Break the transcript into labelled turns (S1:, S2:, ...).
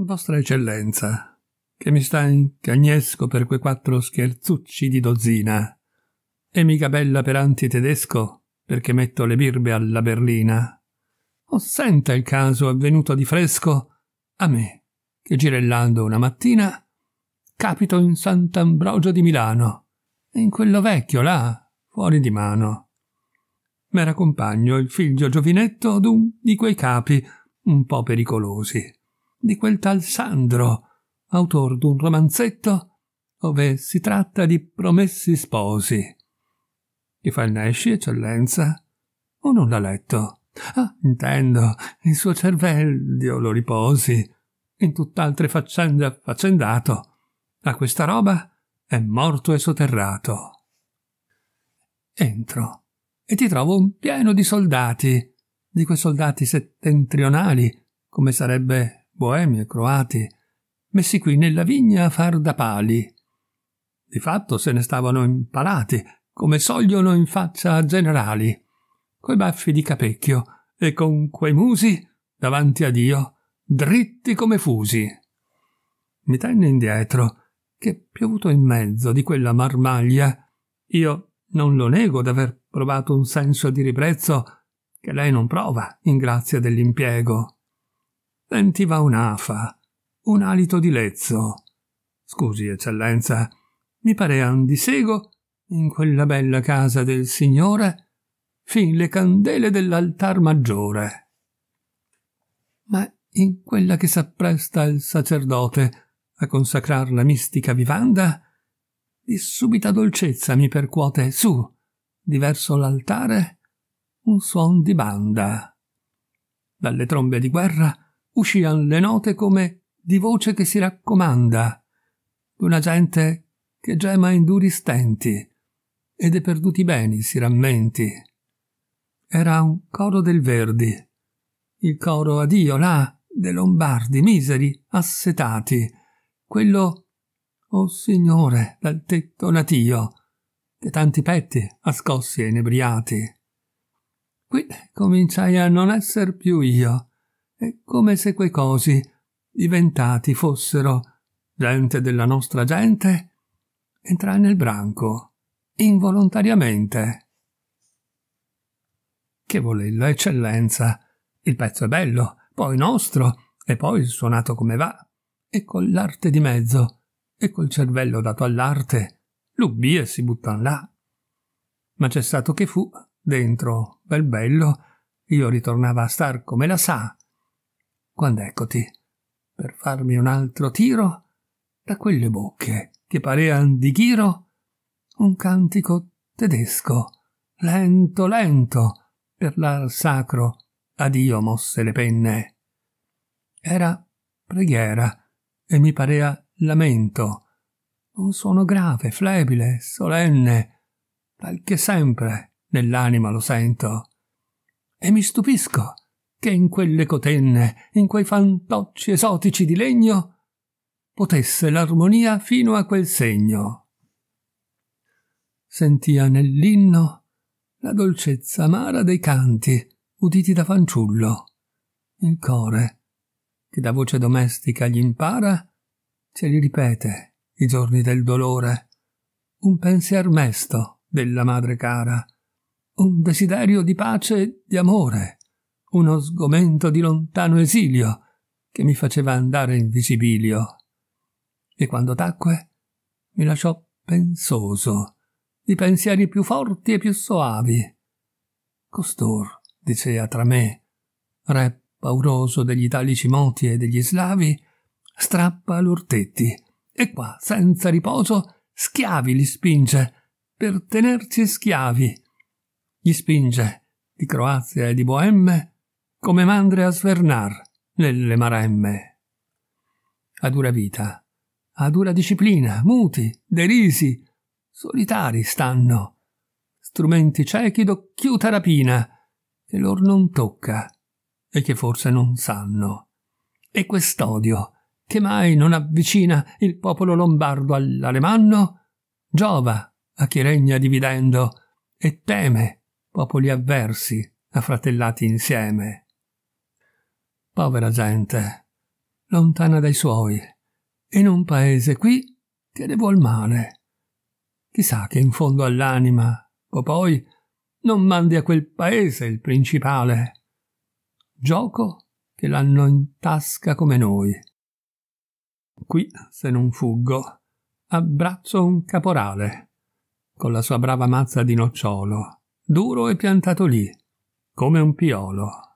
S1: Vostra Eccellenza, che mi sta in cagnesco per quei quattro scherzucci di dozzina. E mica bella per anti-tedesco, perché metto le birbe alla berlina. O senta il caso avvenuto di fresco a me, che girellando una mattina capito in Sant'Ambrogio di Milano, in quello vecchio là, fuori di mano. M'era compagno il figlio giovinetto d'un di quei capi un po' pericolosi di quel tal Sandro, autor d'un romanzetto ove si tratta di promessi sposi. Chi fa il Nesci, eccellenza? O non l'ha letto? Ah, intendo, il suo cervello, Dio lo riposi, in tutt'altre faccende affaccendato. A questa roba è morto e soterrato. Entro e ti trovo un pieno di soldati, di quei soldati settentrionali, come sarebbe boemi e croati, messi qui nella vigna a far da pali. Di fatto se ne stavano impalati, come sogliono in faccia a generali, coi baffi di capecchio e con quei musi, davanti a Dio, dritti come fusi. Mi tenne indietro, che piovuto in mezzo di quella marmaglia, io non lo nego d'aver provato un senso di ribrezzo che lei non prova in grazia dell'impiego sentiva un'afa, un alito di lezzo. Scusi, eccellenza, mi parea un disego in quella bella casa del Signore fin le candele dell'altar maggiore. Ma in quella che s'appresta il sacerdote a consacrar la mistica vivanda, di subita dolcezza mi percuote su, diverso l'altare, un suon di banda. Dalle trombe di guerra uscian le note come di voce che si raccomanda, d'una gente che gema in duri stenti e dei perduti beni si rammenti. Era un coro del Verdi, il coro addio là dei Lombardi miseri, assetati, quello oh Signore dal tetto natio, che tanti petti ha scossi e inebriati. Qui cominciai a non esser più io, è come se quei cosi diventati fossero gente della nostra gente entrai nel branco, involontariamente. Che volella, eccellenza. Il pezzo è bello, poi nostro, e poi suonato come va, e con l'arte di mezzo, e col cervello dato all'arte, l'ubbie si buttan là. Ma cessato che fu, dentro, bel bello, io ritornava a star come la sa, quando eccoti, per farmi un altro tiro, da quelle bocche che parean di ghiro, un cantico tedesco, lento lento, per l'ar sacro, ad io mosse le penne. Era preghiera, e mi parea lamento, un suono grave, flebile, solenne, tal che sempre nell'anima lo sento. E mi stupisco che in quelle cotenne, in quei fantocci esotici di legno, potesse l'armonia fino a quel segno. Sentia nell'inno la dolcezza amara dei canti uditi da fanciullo. Il core, che da voce domestica gli impara, ce li ripete i giorni del dolore, un pensier mesto della madre cara, un desiderio di pace e di amore uno sgomento di lontano esilio che mi faceva andare in visibilio. E quando tacque, mi lasciò pensoso, di pensieri più forti e più soavi. Costor, dicea tra me, re pauroso degli italici moti e degli slavi, strappa all'urtetti e qua, senza riposo, schiavi li spinge, per tenerci schiavi. Gli spinge, di Croazia e di Boemme, come mandre a svernar nelle Maremme. A dura vita, a dura disciplina, muti, derisi, solitari stanno, strumenti ciechi d'occhiuta rapina, che lor non tocca e che forse non sanno. E quest'odio, che mai non avvicina il popolo lombardo all'alemanno, giova a chi regna dividendo e teme popoli avversi affratellati insieme povera gente, lontana dai suoi, in un paese qui che ne vuol male. Chissà che in fondo all'anima, o poi, non mandi a quel paese il principale. Gioco che l'hanno in tasca come noi. Qui, se non fuggo, abbraccio un caporale, con la sua brava mazza di nocciolo, duro e piantato lì, come un piolo.